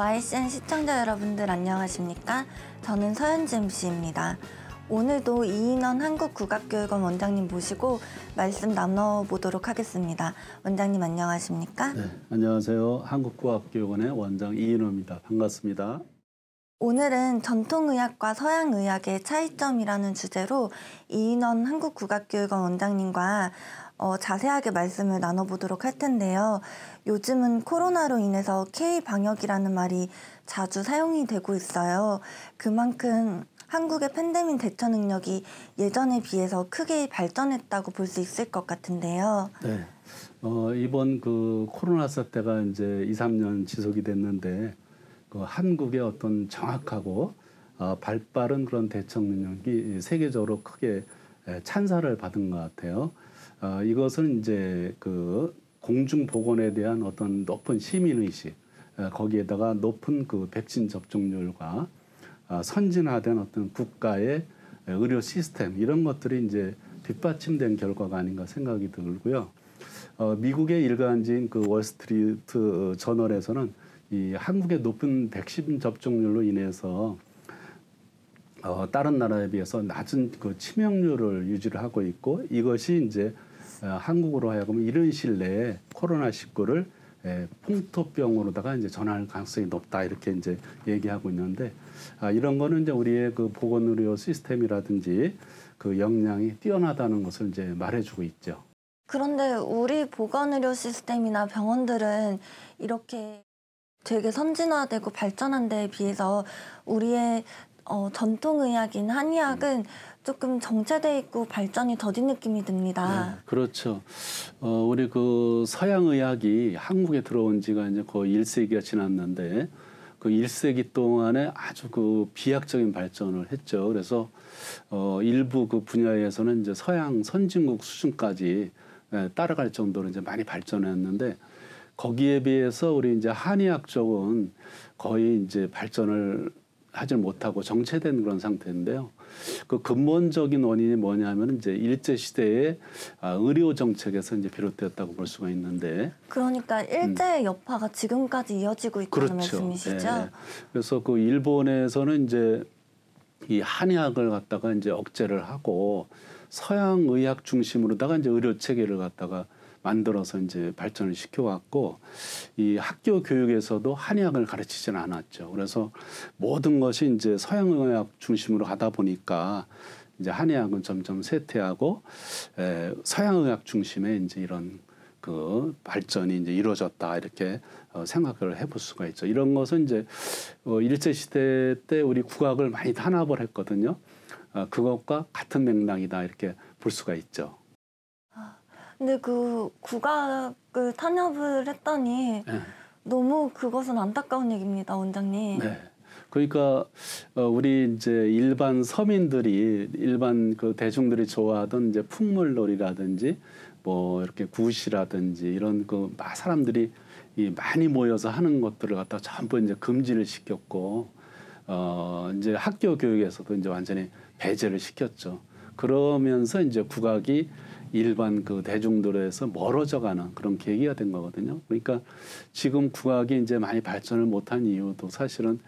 YCN 시청자 여러분들 안녕하십니까? 저는 서현지 MC입니다. 오늘도 이인원 한국국악교육원 원장님 모시고 말씀 나눠보도록 하겠습니다. 원장님 안녕하십니까? 네, 안녕하세요. 한국국악교육원의 원장 이인원입니다. 반갑습니다. 오늘은 전통의학과 서양의학의 차이점이라는 주제로 이인원 한국국악교육원 원장님과 어, 자세하게 말씀을 나눠보도록 할 텐데요. 요즘은 코로나로 인해서 K-방역이라는 말이 자주 사용이 되고 있어요. 그만큼 한국의 팬데믹 대처 능력이 예전에 비해서 크게 발전했다고 볼 수 있을 것 같은데요. 네. 어, 이번 그 코로나 사태가 이제 2, 3년 지속이 됐는데 그 한국의 어떤 정확하고 어, 발빠른 그런 대처 능력이 세계적으로 크게 찬사를 받은 것 같아요. 어, 이것은 이제 그 공중 보건에 대한 어떤 높은 시민 의식 어, 거기에다가 높은 그 백신 접종률과 어, 선진화된 어떤 국가의 의료 시스템 이런 것들이 이제 뒷받침된 결과가 아닌가 생각이 들고요. 어, 미국의 일간지인 그 월스트리트 어, 저널에서는 이 한국의 높은 백신 접종률로 인해서 어, 다른 나라에 비해서 낮은 그 치명률을 유지를 하고 있고 이것이 이제 어, 한국으로 하여금 이런 실내에 코로나 19를 예, 풍토병으로다가 이제 전환할 가능성이 높다 이렇게 이제 얘기하고 있는데 아, 이런 거는 이제 우리의 그 보건의료 시스템이라든지 그 역량이 뛰어나다는 것을 이제 말해주고 있죠. 그런데 우리 보건의료 시스템이나 병원들은 이렇게 되게 선진화되고 발전한 데에 비해서 우리의 어, 전통의학인 한의학은 조금 정체돼 있고 발전이 더딘 느낌이 듭니다. 네, 그렇죠. 어, 우리 그 서양 의학이 한국에 들어온 지가 이제 거의 1세기가 지났는데 그 1세기 동안에 아주 그 비약적인 발전을 했죠. 그래서 어, 일부 그 분야에서는 이제 서양 선진국 수준까지 예, 따라갈 정도로 이제 많이 발전했는데 거기에 비해서 우리 이제 한의학 쪽은 거의 이제 발전을 하질 못하고 정체된 그런 상태인데요. 그 근본적인 원인이 뭐냐면 이제 일제 시대의 아, 의료 정책에서 이제 비롯되었다고 볼 수가 있는데. 그러니까 일제의 음. 여파가 지금까지 이어지고 있다는 그렇죠. 말씀이시죠? 예, 예. 그래서 그 일본에서는 이제 이 한의학을 갖다가 이제 억제를 하고 서양 의학 중심으로다가 이제 의료 체계를 갖다가 만들어서 이제 발전을 시켜왔고 이 학교 교육에서도 한의학을 가르치지는 않았죠. 그래서 모든 것이 이제 서양의학 중심으로 가다 보니까 이제 한의학은 점점 쇠퇴하고 에, 서양의학 중심의 이제 이런 그 발전이 이제 이루어졌다 이렇게 어, 생각을 해볼 수가 있죠. 이런 것은 이제 어, 일제 시대 때 우리 국악을 많이 탄압을 했거든요. 어, 그것과 같은 맥락이다 이렇게 볼 수가 있죠. 근데 그 국악을 탄압을 했다니 네. 너무 그것은 안타까운 얘기입니다, 원장님. 네. 그러니까 어, 우리 이제 일반 서민들이 일반 그 대중들이 좋아하던 이제 풍물놀이라든지 뭐 이렇게 구시라든지 이런 그 사람들이 이 많이 모여서 하는 것들을 갖다 전부 이제 금지를 시켰고 어 이제 학교 교육에서도 이제 완전히 배제를 시켰죠. 그러면서 이제 국악이 일반 그 대중들에서 멀어져가는 그런 계기가 된 거거든요. 그러니까 지금 국악이 이제 많이 발전을 못한 이유도 사실은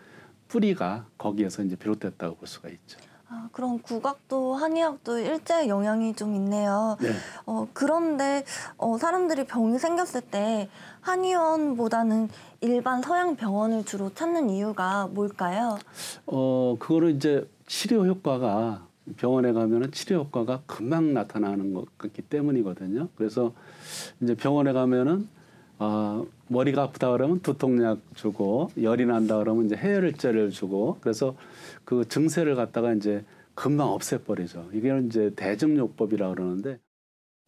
뿌리가 거기에서 이제 비롯됐다고 볼 수가 있죠. 아, 그럼 국악도 한의학도 일제 영향이 좀 있네요. 네. 어, 그런데 어, 사람들이 병이 생겼을 때 한의원보다는 일반 서양 병원을 주로 찾는 이유가 뭘까요? 어, 그거는 이제 치료 효과가 병원에 가면은 치료 효과가 금방 나타나는 것기 같 때문이거든요. 그래서 이제 병원에 가면은 어, 머리가 아프다 그러면 두통약 주고 열이 난다 그러면 이제 해열제를 주고 그래서 그 증세를 갖다가 이제 금방 없애버리죠. 이게 이제 대증요법이라 그러는데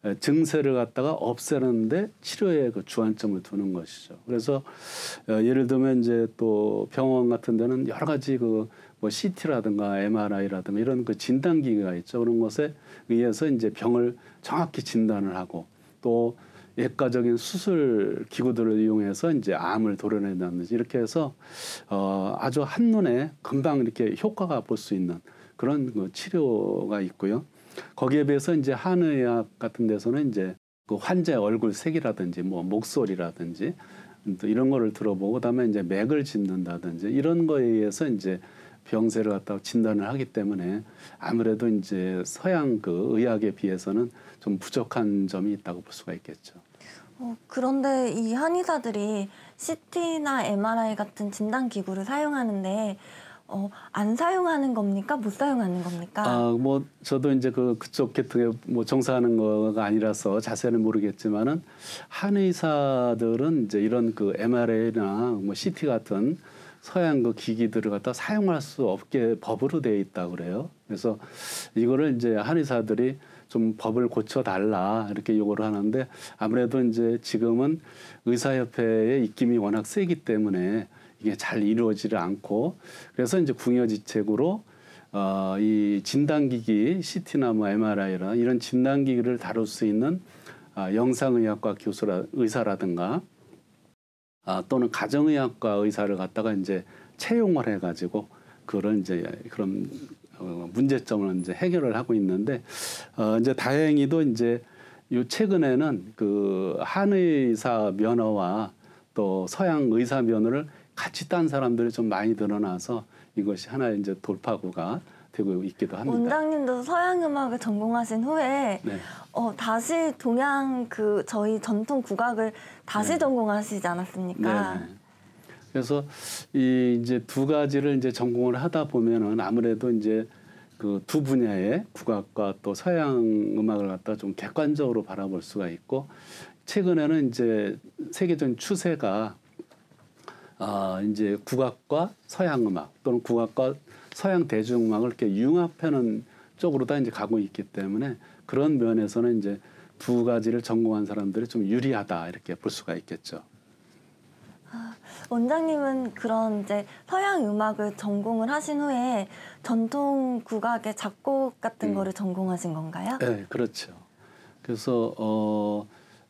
예, 증세를 갖다가 없애는데 치료에 그 주안점을 두는 것이죠. 그래서 어, 예를 들면 이제 또 병원 같은 데는 여러 가지 그뭐 CT라든가 MRI라든가 이런 그 진단 기기가 있죠. 그런 것에 의해서 이제 병을 정확히 진단을 하고 또 예과적인 수술 기구들을 이용해서 이제 암을 도려낸다지 이렇게 해서 어 아주 한눈에 금방 이렇게 효과가 볼 수 있는 그런 그 치료가 있고요. 거기에 비해서 이제 한의학 같은 데서는 이제 그 환자의 얼굴 색이라든지 뭐 목소리라든지 또 이런 거를 들어보고 그다음에 이제 맥을 짚는다든지 이런 거에 의해서 이제 병세를 갖다가 진단을 하기 때문에 아무래도 이제 서양 그 의학에 비해서는 좀 부족한 점이 있다고 볼 수가 있겠죠. 어, 그런데 이 한의사들이 CT나 MRI 같은 진단 기구를 사용하는데 어, 안 사용하는 겁니까? 못 사용하는 겁니까? 아, 뭐 저도 이제 그 그쪽 계통에 뭐 정사하는 거가 아니라서 자세는 모르겠지만은 한의사들은 이제 이런 그 MRI나 뭐 CT 같은 서양 그 기기들을 갖다 사용할 수 없게 법으로 되어 있다 그래요. 그래서 이거를 이제 한의사들이 좀 법을 고쳐 달라 이렇게 요구를 하는데 아무래도 이제 지금은 의사협회의 입김이 워낙 세기 때문에 이게 잘 이루어지지 않고 그래서 이제 궁여지책으로 어, 이 진단기기 CT나 뭐 MRI나 이런 진단기기를 다룰 수 있는 아, 영상의학과 교수라 의사라든가 아, 또는 가정의학과 의사를 갖다가 이제 채용을 해가지고 그런 이제 그런 어, 문제점을 이제 해결을 하고 있는데 어, 이제 다행히도 이제 요 최근에는 그 한의사 면허와 또 서양 의사 면허를 같이 딴 사람들이 좀 많이 늘어나서 이것이 하나의 이제 돌파구가 되고 있기도 합니다. 원장님도 서양 음악을 전공하신 후에 네. 어, 다시 동양 그 저희 전통 국악을 다시 네. 전공하시지 않았습니까? 네. 그래서 이 이제 두 가지를 이제 전공을 하다 보면은 아무래도 이제 그 두 분야의 국악과 또 서양 음악을 갖다 좀 객관적으로 바라볼 수가 있고 최근에는 이제 세계적인 추세가 아, 이제 국악과 서양 음악 또는 국악과 서양 대중음악을 이렇게 융합하는 쪽으로 다 이제 가고 있기 때문에 그런 면에서는 이제 두 가지를 전공한 사람들이 좀 유리하다 이렇게 볼 수가 있겠죠. 아, 원장님은 그런 이제 서양 음악을 전공을 하신 후에 전통 국악의 작곡 같은 음. 거를 전공하신 건가요? 네, 그렇죠. 그래서 어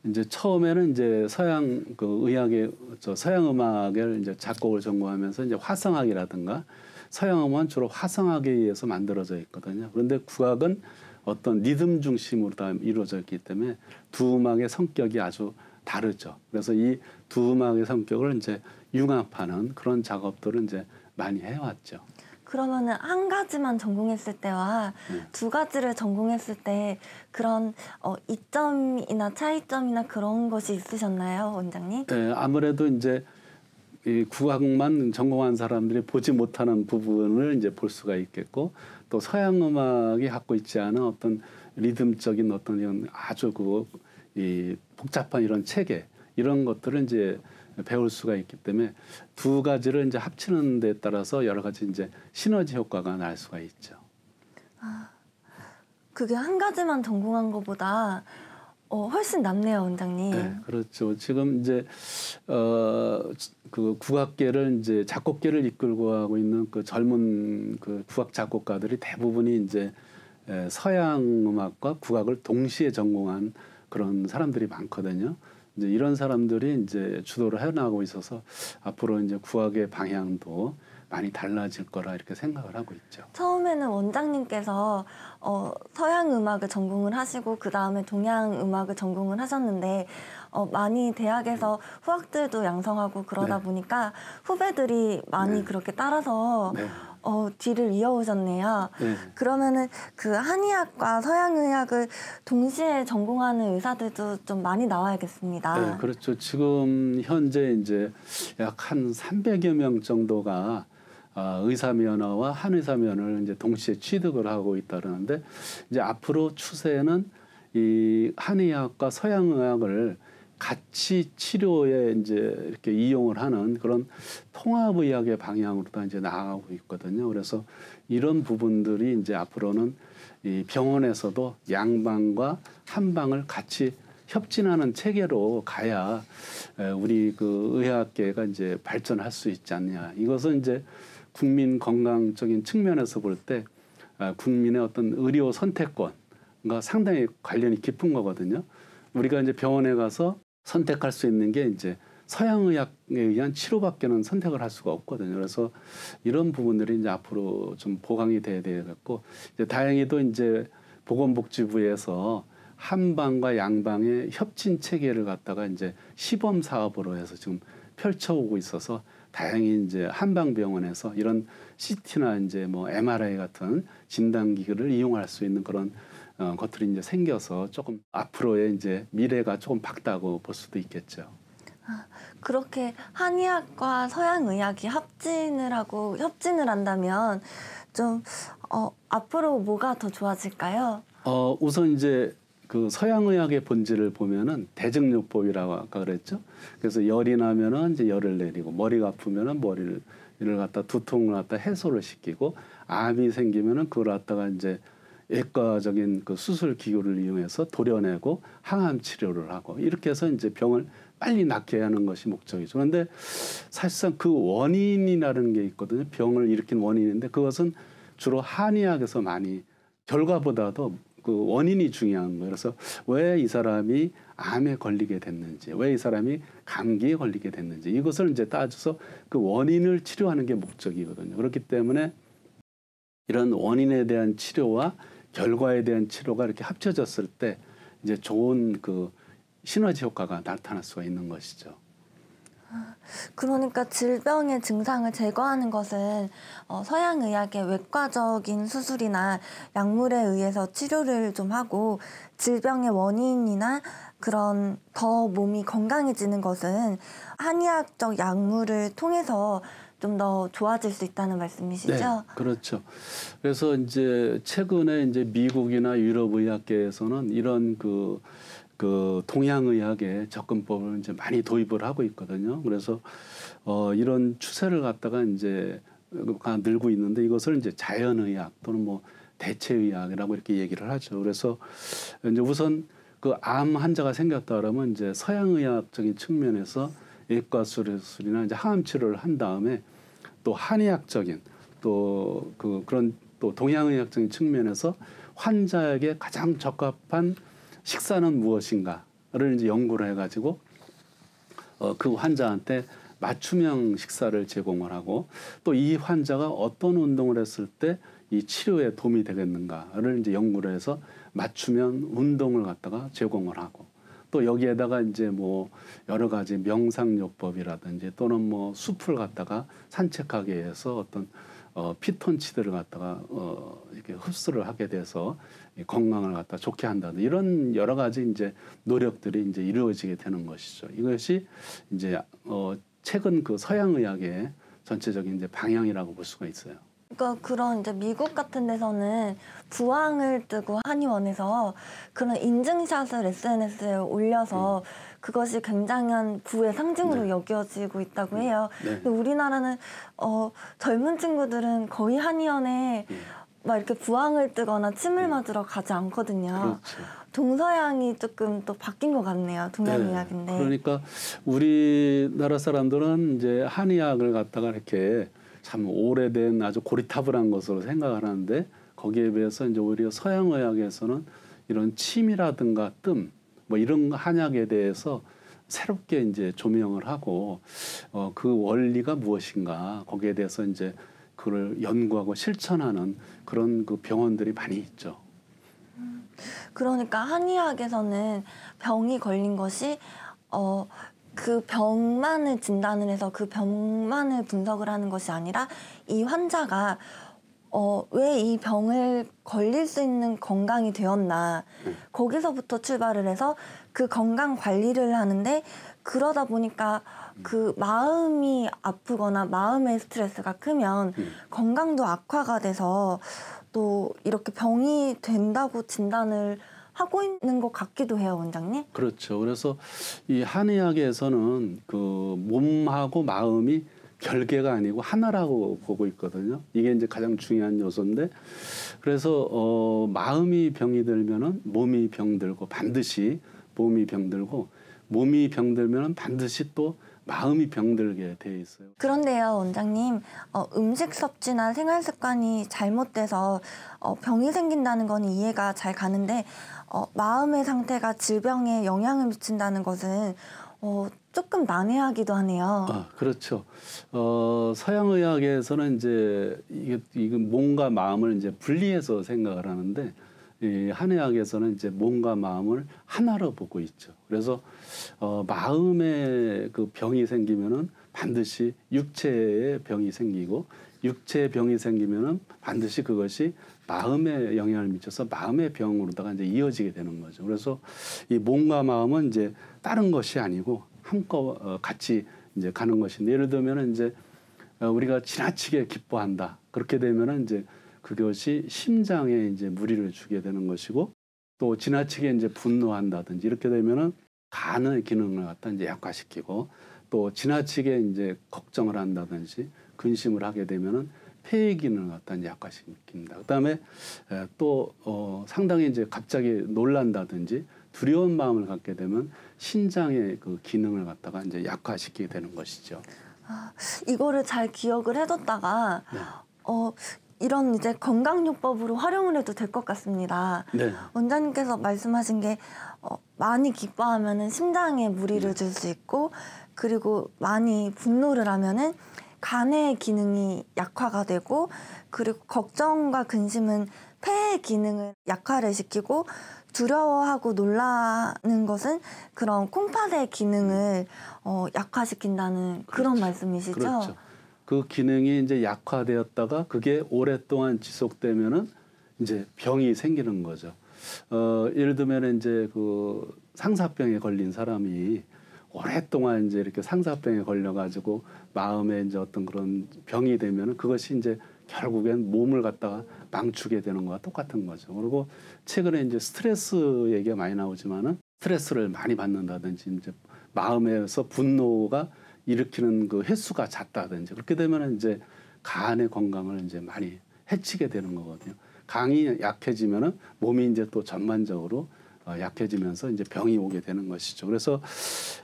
이제 처음에는 이제 서양 그 의학의 저 서양 음악을 이제 작곡을 전공하면서 이제 화성학이라든가 서양음은 주로 화성학에 의해서 만들어져 있거든요. 그런데 국악은 어떤 리듬 중심으로 다 이루어져 있기 때문에 두 음악의 성격이 아주 다르죠. 그래서 이 두 음악의 성격을 이제 융합하는 그런 작업들을 이제 많이 해왔죠. 그러면은 한 가지만 전공했을 때와 네. 두 가지를 전공했을 때 그런 어, 이점이나 차이점이나 그런 것이 있으셨나요, 원장님? 네, 아무래도 이제 이 국악만 전공한 사람들이 보지 못하는 부분을 이제 볼 수가 있겠고 또 서양 음악이 갖고 있지 않은 어떤 리듬적인 어떤 이런 아주 그 이 복잡한 이런 체계 이런 것들을 이제 배울 수가 있기 때문에 두 가지를 이제 합치는 데 따라서 여러 가지 이제 시너지 효과가 날 수가 있죠. 아, 그게 한 가지만 전공한 것보다 어, 훨씬 남네요, 원장님. 네, 그렇죠. 지금 이제 어, 그 국악계를 이제 작곡계를 이끌고 하고 있는 그 젊은 그 국악 작곡가들이 대부분이 이제 에, 서양 음악과 국악을 동시에 전공한 그런 사람들이 많거든요. 이제 이런 사람들이 이제 주도를 해나가고 있어서 앞으로 이제 국악의 방향도 많이 달라질 거라 이렇게 생각을 하고 있죠. 처음에는 원장님께서 어, 서양 음악을 전공을 하시고 그 다음에 동양 음악을 전공을 하셨는데 어, 많이 대학에서 후학들도 양성하고 그러다 네. 보니까 후배들이 많이 네. 그렇게 따라서 네. 어, 뒤를 이어오셨네요. 네. 그러면은 그 한의학과 서양의학을 동시에 전공하는 의사들도 좀 많이 나와야겠습니다. 네, 그렇죠. 지금 현재 이제 약 한 300여 명 정도가 아, 의사 면허와 한의사 면허를 이제 동시에 취득을 하고 있다는데 이제 앞으로 추세는 이 한의학과 서양의학을 같이 치료에 이제 이렇게 이용을 하는 그런 통합의학의 방향으로 도 이제 나아가고 있거든요. 그래서 이런 부분들이 이제 앞으로는 이 병원에서도 양방과 한방을 같이 협진하는 체계로 가야 우리 그 의학계가 이제 발전할 수 있지 않냐. 이것은 이제 국민 건강적인 측면에서 볼 때 아, 국민의 어떤 의료 선택권과 상당히 관련이 깊은 거거든요. 우리가 이제 병원에 가서 선택할 수 있는 게 이제 서양 의학에 의한 치료밖에는 선택을 할 수가 없거든요. 그래서 이런 부분들이 이제 앞으로 좀 보강이 돼야 돼 갖고 이제 다행히도 이제 보건복지부에서 한방과 양방의 협진 체계를 갖다가 이제 시범 사업으로 해서 지금 펼쳐오고 있어서 다행히 이제 한방병원에서 이런 CT나 이제 뭐 MRI 같은 진단 기기를 이용할 수 있는 그런 어, 것들이 이제 생겨서 조금 앞으로의 이제 미래가 조금 밝다고 볼 수도 있겠죠. 아, 그렇게 한의학과 서양의학이 합진을 하고 협진을 한다면 좀 어, 앞으로 뭐가 더 좋아질까요? 어, 우선 이제 그 서양 의학의 본질을 보면은 대증요법이라고 아까 그랬죠. 그래서 열이 나면은 이제 열을 내리고 머리가 아프면은 머리를 이를 갖다 두통을 갖다 해소를 시키고 암이 생기면은 그걸 갖다가 이제 외과적인 그 수술 기구를 이용해서 도려내고 항암 치료를 하고 이렇게 해서 이제 병을 빨리 낫게 하는 것이 목적이죠. 그런데 사실상 그 원인이라는 게 있거든요. 병을 일으킨 원인인데 그것은 주로 한의학에서 많이 결과보다도 그 원인이 중요한 거예요. 그래서 왜 이 사람이 암에 걸리게 됐는지, 왜 이 사람이 감기에 걸리게 됐는지 이것을 이제 따져서 그 원인을 치료하는 게 목적이거든요. 그렇기 때문에 이런 원인에 대한 치료와 결과에 대한 치료가 이렇게 합쳐졌을 때 이제 좋은 그 시너지 효과가 나타날 수가 있는 것이죠. 그러니까 질병의 증상을 제거하는 것은 어, 서양 의학의 외과적인 수술이나 약물에 의해서 치료를 좀 하고 질병의 원인이나 그런 더 몸이 건강해지는 것은 한의학적 약물을 통해서 좀 더 좋아질 수 있다는 말씀이시죠? 네, 그렇죠. 그래서 이제 최근에 이제 미국이나 유럽 의학계에서는 이런 그그 동양의학의 접근법을 이제 많이 도입을 하고 있거든요. 그래서 어, 이런 추세를 갖다가 이제 가 늘고 있는데 이것을 이제 자연의학 또는 뭐 대체의학이라고 이렇게 얘기를 하죠. 그래서 이제 우선 그 암 환자가 생겼다 그러면 이제 서양의학적인 측면에서 외과 수술이나 이제 항암 치료를 한 다음에 또 한의학적인 또 그 그런 또 동양의학적인 측면에서 환자에게 가장 적합한 식사는 무엇인가를 이제 연구를 해가지고 어, 그 환자한테 맞춤형 식사를 제공을 하고 또 이 환자가 어떤 운동을 했을 때 이 치료에 도움이 되겠는가를 이제 연구를 해서 맞춤형 운동을 갖다가 제공을 하고 또 여기에다가 이제 뭐 여러 가지 명상요법이라든지 또는 뭐 숲을 갖다가 산책하게 해서 어떤 어, 피톤치드를 갖다가 어, 이렇게 흡수를 하게 돼서 건강을 갖다 좋게 한다든 이런 여러 가지 이제 노력들이 이제 이루어지게 되는 것이죠. 이것이 이제 어 최근 그 서양 의학의 전체적인 이제 방향이라고 볼 수가 있어요. 그러니까 그런 이제 미국 같은 데서는 부항을 뜨고 한의원에서 그런 인증샷을 SNS에 올려서 음. 그것이 굉장한 부의 상징으로 네. 여겨지고 있다고 네. 해요. 네. 근데 우리나라는 어, 젊은 친구들은 거의 한의원에 음. 막 이렇게 부항을 뜨거나 침을 네. 맞으러 가지 않거든요. 그렇죠. 동서양이 조금 또 바뀐 것 같네요. 동양 의학인데. 네. 그러니까 우리나라 사람들은 이제 한의학을 갖다가 이렇게 참 오래된 아주 고리타분한 것으로 생각하는데 을 거기에 비해서 이제 오히려 서양 의학에서는 이런 침이라든가 뜸 뭐 이런 한약에 대해서 새롭게 이제 조명을 하고 어, 그 원리가 무엇인가 거기에 대해서 이제 그걸 연구하고 실천하는 그런 그 병원들이 많이 있죠. 그러니까 한의학에서는 병이 걸린 것이 어, 그 병만을 진단을 해서 그 병만을 분석을 하는 것이 아니라 이 환자가 어, 왜 이 병을 걸릴 수 있는 건강이 되었나. 네. 거기서부터 출발을 해서 그 건강 관리를 하는데 그러다 보니까 그 마음이 아프거나 마음의 스트레스가 크면 음. 건강도 악화가 돼서 또 이렇게 병이 된다고 진단을 하고 있는 것 같기도 해요, 원장님. 그렇죠. 그래서 이 한의학에서는 그 몸하고 마음이 결계가 아니고 하나라고 보고 있거든요. 이게 이제 가장 중요한 요소인데 그래서 어 마음이 병이 들면은 몸이 병들고 반드시 몸이 병들고 몸이 병들면 반드시 또 마음이 병들게 돼 있어요. 그런데요, 원장님, 어, 음식 섭취나 생활 습관이 잘못돼서 어, 병이 생긴다는 건 이해가 잘 가는데 어, 마음의 상태가 질병에 영향을 미친다는 것은 어, 조금 난해하기도 하네요. 아, 그렇죠. 어, 서양 의학에서는 이제 이게, 이건 몸과 마음을 이제 분리해서 생각을 하는데 이 한의학에서는 이제 몸과 마음을 하나로 보고 있죠. 그래서 어, 마음에 그 병이 생기면은 반드시 육체에 병이 생기고 육체에 병이 생기면은 반드시 그것이 마음에 영향을 미쳐서 마음의 병으로다가 이제 이어지게 되는 거죠. 그래서 이 몸과 마음은 이제 다른 것이 아니고 함께 어, 같이 이제 가는 것인데 예를 들면 은 이제 어, 우리가 지나치게 기뻐한다. 그렇게 되면은 이제 그것이 심장에 이제 무리를 주게 되는 것이고 또 지나치게 이제 분노한다든지 이렇게 되면은 간의 기능을 갖다 이제 약화시키고 또 지나치게 이제 걱정을 한다든지 근심을 하게 되면은 폐의 기능을 갖다 이제 약화시킵니다. 그다음에 또 어, 상당히 이제 갑자기 놀란다든지 두려운 마음을 갖게 되면 신장의 그 기능을 갖다가 이제 약화시키게 되는 것이죠. 아, 이거를 잘 기억을 해뒀다가 네. 어 이런 이제 건강요법으로 활용을 해도 될 것 같습니다. 네. 원장님께서 말씀하신 게 어, 많이 기뻐하면은 심장에 무리를 네. 줄수 있고 그리고 많이 분노를 하면은 간의 기능이 약화가 되고 그리고 걱정과 근심은 폐의 기능을 약화를 시키고 두려워하고 놀라는 것은 그런 콩팥의 기능을 어, 약화시킨다는 그렇죠. 그런 말씀이시죠 그렇죠. 그 기능이 이제 약화되었다가 그게 오랫동안 지속되면은 이제 병이 생기는 거죠. 어, 예를 들면 이제 그 상사병에 걸린 사람이 오랫동안 이제 이렇게 상사병에 걸려가지고 마음에 이제 어떤 그런 병이 되면은 그것이 이제 결국엔 몸을 갖다가 망추게 되는 거와 똑같은 거죠. 그리고 최근에 이제 스트레스 얘기가 많이 나오지만은 스트레스를 많이 받는다든지 이제 마음에서 분노가 일으키는 그 횟수가 잦다든지 그렇게 되면 이제 간의 건강을 이제 많이 해치게 되는 거거든요. 간이 약해지면은 몸이 이제 또 전반적으로 어, 약해지면서 이제 병이 오게 되는 것이죠. 그래서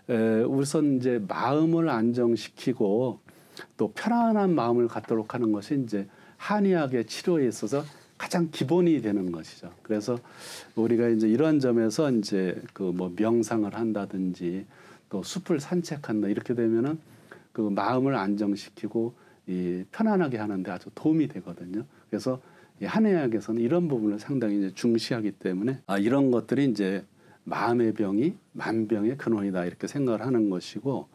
에, 우선 이제 마음을 안정시키고 또 편안한 마음을 갖도록 하는 것이 이제 한의학의 치료에 있어서 가장 기본이 되는 것이죠. 그래서 우리가 이제 이러 점에서 이제 그 뭐 명상을 한다든지 또 그 숲을 산책한다 이렇게 되면은 그 마음을 안정시키고 이 편안하게 하는데 아주 도움이 되거든요. 그래서 이 한의학에서는 이런 부분을 상당히 이제 중시하기 때문에 아 이런 것들이 이제 마음의 병이 만병의 근원이다 이렇게 생각을 하는 것이고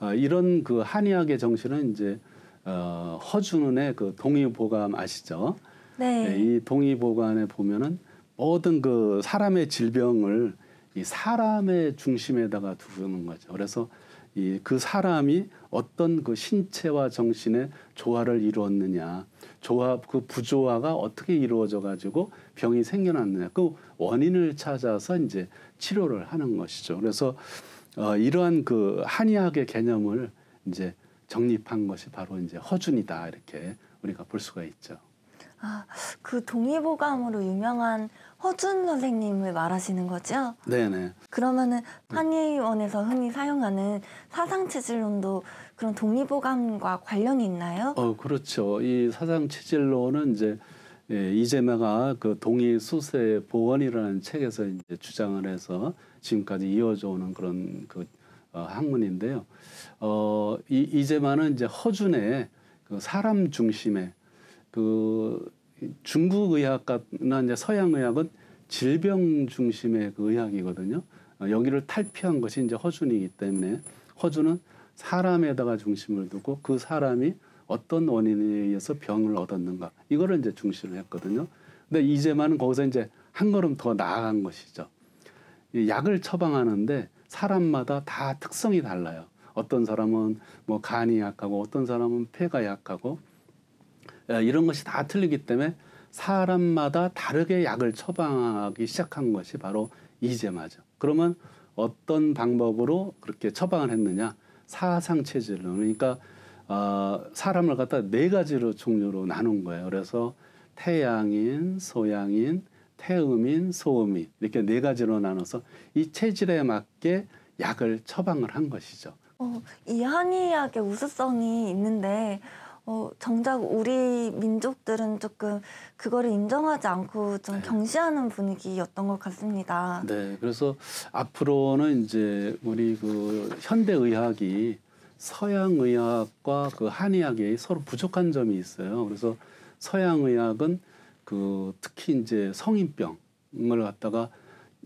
어, 이런 그 한의학의 정신은 이제 어, 허준의 그 동의보감 아시죠? 네이 네, 동의보감에 보면은 모든 그 사람의 질병을 이 사람의 중심에다가 두는 거죠. 그래서 이 그 사람이 어떤 그 신체와 정신의 조화를 이루었느냐, 조화 그 부조화가 어떻게 이루어져 가지고 병이 생겨났느냐, 그 원인을 찾아서 이제 치료를 하는 것이죠. 그래서 어, 이러한 그 한의학의 개념을 이제 정립한 것이 바로 이제 허준이다 이렇게 우리가 볼 수가 있죠. 아, 그 동의보감으로 유명한 허준 선생님을 말하시는 거죠? 네네. 그러면은 한의원에서 흔히 사용하는 사상체질론도 그런 독립보감과 관련이 있나요? 어 그렇죠. 이 사상체질론은 이제 예, 이재명아 그 동의 수세 보원이라는 책에서 이제 주장을 해서 지금까지 이어져 오는 그런 그 어, 학문인데요. 어, 이 이재만은 이제 허준의 그 사람 중심의 그 중국 의학과 이제 서양 의학은 질병 중심의 그 의학이거든요. 어, 여기를 탈피한 것이 이제 허준이기 때문에 허준은 사람에다가 중심을 두고 그 사람이 어떤 원인에 의해서 병을 얻었는가 이거를 이제 중심을 했거든요. 근데 이제만은 거기서 이제 한 걸음 더 나아간 것이죠. 약을 처방하는데 사람마다 다 특성이 달라요. 어떤 사람은 뭐 간이 약하고 어떤 사람은 폐가 약하고 예, 이런 것이 다 틀리기 때문에 사람마다 다르게 약을 처방하기 시작한 것이 바로 이제마죠. 그러면 어떤 방법으로 그렇게 처방을 했느냐? 사상 체질로 그러니까 어, 사람을 갖다 네 가지로 종류로 나눈 거예요. 그래서 태양인, 소양인, 태음인, 소음인 이렇게 네 가지로 나눠서 이 체질에 맞게 약을 처방을 한 것이죠. 어, 이 한의학의 우수성이 있는데 어, 정작 우리 민족들은 조금 그거를 인정하지 않고 좀 네. 경시하는 분위기였던 것 같습니다. 네, 그래서 앞으로는 이제 우리 그 현대 의학이 서양 의학과 그 한의학이 서로 부족한 점이 있어요. 그래서 서양 의학은 그 특히 이제 성인병을 갖다가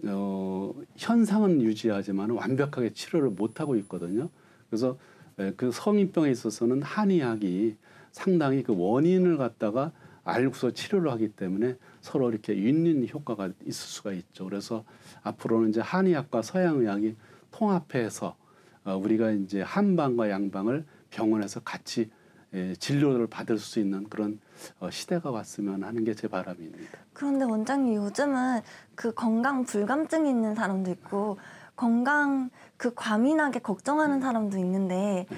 어, 현상은 유지하지만 완벽하게 치료를 못 하고 있거든요. 그래서 예, 그 성인병에 있어서는 한의학이 상당히 그 원인을 갖다가 알고서 치료를 하기 때문에 서로 이렇게 윈윈 효과가 있을 수가 있죠. 그래서 앞으로는 이제 한의학과 서양의학이 통합해서 어, 우리가 이제 한방과 양방을 병원에서 같이 예, 진료를 받을 수 있는 그런 어, 시대가 왔으면 하는 게 제 바람입니다. 그런데 원장님 요즘은 그 건강 불감증이 있는 사람도 있고 건강 그 과민하게 걱정하는 네. 사람도 있는데 네.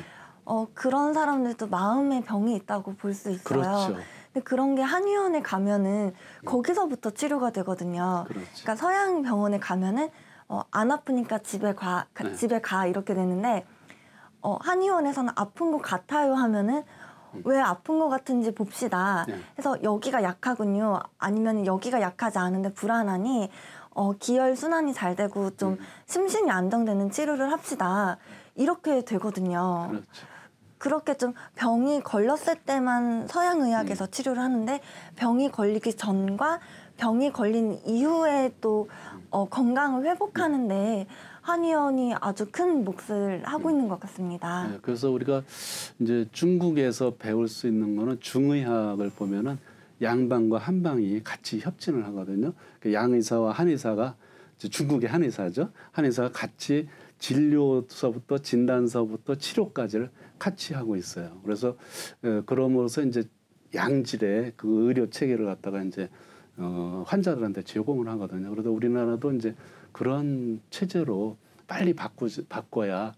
어, 그런 사람들도 마음의 병이 있다고 볼 수 있어요. 그렇죠. 근데 그런 게 한의원에 가면은 예. 거기서부터 치료가 되거든요. 그렇죠. 그러니까 서양 병원에 가면은 어, 안 아프니까 집에 가, 가 네. 집에 가 이렇게 되는데 어, 한의원에서는 아픈 것 같아요 하면은 음. 왜 아픈 것 같은지 봅시다. 네. 예. 해서 여기가 약하군요. 아니면 여기가 약하지 않은데 불안하니 어, 기혈 순환이 잘 되고 좀 음. 심신이 안정되는 치료를 합시다. 이렇게 되거든요. 그렇죠. 그렇게 좀 병이 걸렸을 때만 서양 의학에서 음. 치료를 하는데 병이 걸리기 전과 병이 걸린 이후에 또 어, 건강을 회복하는데 한의원이 아주 큰 몫을 하고 음. 있는 것 같습니다. 네, 그래서 우리가 이제 중국에서 배울 수 있는 거는 중의학을 보면은 양방과 한방이 같이 협진을 하거든요. 그 양의사와 한의사가 중국의 한의사죠. 한의사가 같이 진료서부터 진단서부터 치료까지를 같이 하고 있어요. 그래서 어, 그러므로서 이제 양질의 그 의료 체계를 갖다가 이제 어, 환자들한테 제공을 하거든요. 그래서 우리나라도 이제 그런 체제로 빨리 바꾸 바꿔야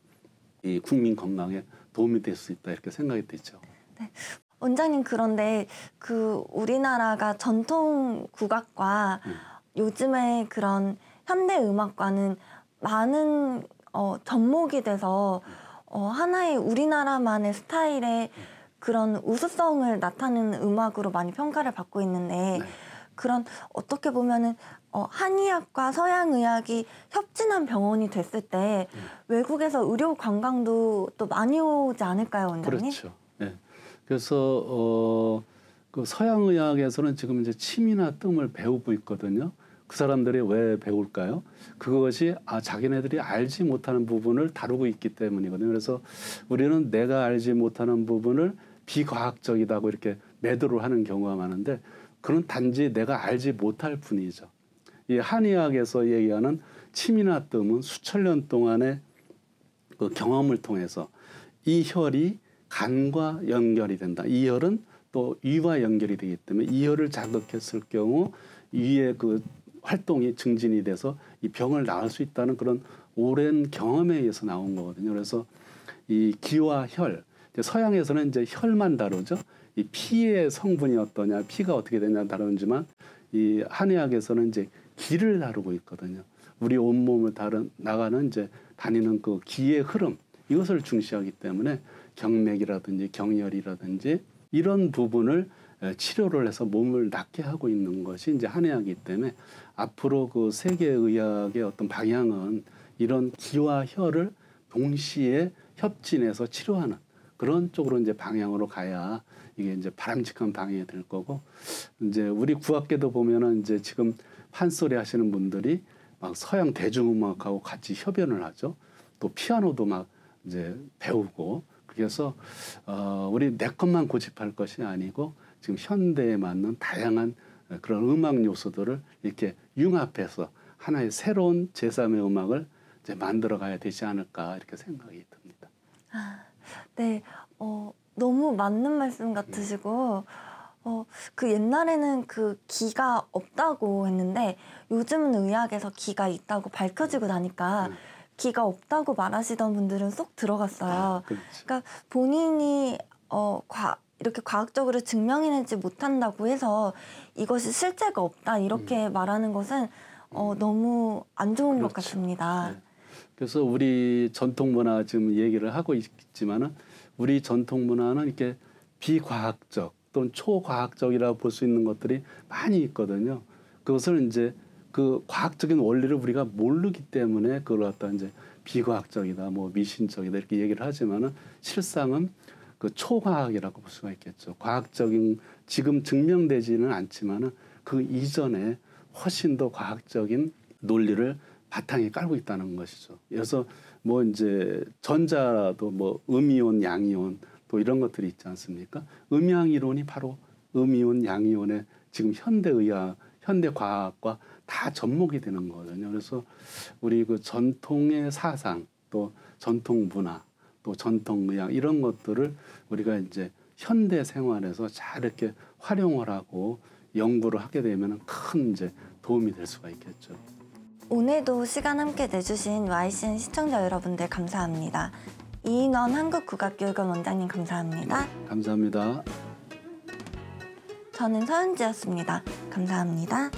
이 국민 건강에 도움이 될 수 있다 이렇게 생각이 되죠. 네. 원장님 그런데 그 우리나라가 전통 국악과 음. 요즘에 그런 현대 음악과는 많은 어, 접목이 돼서 음. 어, 하나의 우리나라만의 스타일의 그런 우수성을 나타내는 음악으로 많이 평가를 받고 있는데 네. 그런 어떻게 보면은 어, 한의학과 서양의학이 협진한 병원이 됐을 때 음. 외국에서 의료 관광도 또 많이 오지 않을까요, 원장님? 그렇죠. 네. 그래서 어, 그 서양의학에서는 지금 이제 침이나 뜸을 배우고 있거든요. 그 사람들이 왜 배울까요? 그것이 아 자기네들이 알지 못하는 부분을 다루고 있기 때문이거든요. 그래서 우리는 내가 알지 못하는 부분을 비과학적이다고 이렇게 매도를 하는 경우가 많은데 그는 단지 내가 알지 못할 뿐이죠. 이 한의학에서 얘기하는 침이나 뜸은 수천 년 동안의 그 경험을 통해서 이 혈이 간과 연결이 된다. 이 혈은 또 위와 연결이 되기 때문에 이 혈을 자극했을 경우 위에 그 활동이 증진이 돼서 이 병을 나을 수 있다는 그런 오랜 경험에 의해서 나온 거거든요. 그래서 이 기와 혈, 서양에서는 이제 혈만 다루죠. 이 피의 성분이 어떠냐, 피가 어떻게 되냐 다루지만 이 한의학에서는 이제 기를 다루고 있거든요. 우리 온몸을 다른 나가는 이제 다니는 그 기의 흐름 이것을 중시하기 때문에 경맥이라든지 경혈이라든지 이런 부분을 치료를 해서 몸을 낫게 하고 있는 것이 이제 한의학이기 때문에 앞으로 그 세계 의학의 어떤 방향은 이런 기와 혀를 동시에 협진해서 치료하는 그런 쪽으로 이제 방향으로 가야 이게 이제 바람직한 방향이 될 거고 이제 우리 구학계도 보면은 이제 지금 판소리 하시는 분들이 막 서양 대중음악하고 같이 협연을 하죠. 또 피아노도 막 이제 배우고 그래서 어 우리 내 것만 고집할 것이 아니고 지금 현대에 맞는 다양한 그런 음악 요소들을 이렇게 융합해서 하나의 새로운 제3의 음악을 이제 만들어 가야 되지 않을까 이렇게 생각이 듭니다. 아, 네, 어, 너무 맞는 말씀 같으시고 어, 그 옛날에는 그 기가 없다고 했는데 요즘은 의학에서 기가 있다고 밝혀지고 나니까 음. 기가 없다고 말하시던 분들은 쏙 들어갔어요. 아, 그렇죠. 그러니까 본인이 어, 과, 이렇게 과학적으로 증명해내지 못한다고 해서 이것이 실제가 없다 이렇게 음. 말하는 것은 어, 음. 너무 안 좋은 그렇죠. 것 같습니다. 네. 그래서 우리 전통 문화 지금 얘기를 하고 있지만은 우리 전통 문화는 이렇게 비과학적 또는 초과학적이라고 볼 수 있는 것들이 많이 있거든요. 그것을 이제 그 과학적인 원리를 우리가 모르기 때문에 그걸 갖다 이제 비과학적이다, 뭐 미신적이다 이렇게 얘기를 하지만은 실상은 그 초과학이라고 볼 수가 있겠죠. 과학적인 지금 증명되지는 않지만은 그 이전에 훨씬 더 과학적인 논리를 바탕에 깔고 있다는 것이죠. 그래서 뭐 이제 전자도 뭐 음이온, 양이온 또 뭐 이런 것들이 있지 않습니까? 음양 이론이 바로 음이온, 양이온의 지금 현대 의학, 현대 과학과 다 접목이 되는 거거든요. 그래서 우리 그 전통의 사상 또 전통 문화 또 뭐 전통의학 이런 것들을 우리가 이제 현대 생활에서 잘 이렇게 활용을 하고 연구를 하게 되면 큰 이제 도움이 될 수가 있겠죠. 오늘도 시간 함께 내주신 YCN 시청자 여러분들 감사합니다. 이인원 한국국악교육원 원장님 감사합니다. 네, 감사합니다. 저는 서윤지였습니다. 감사합니다.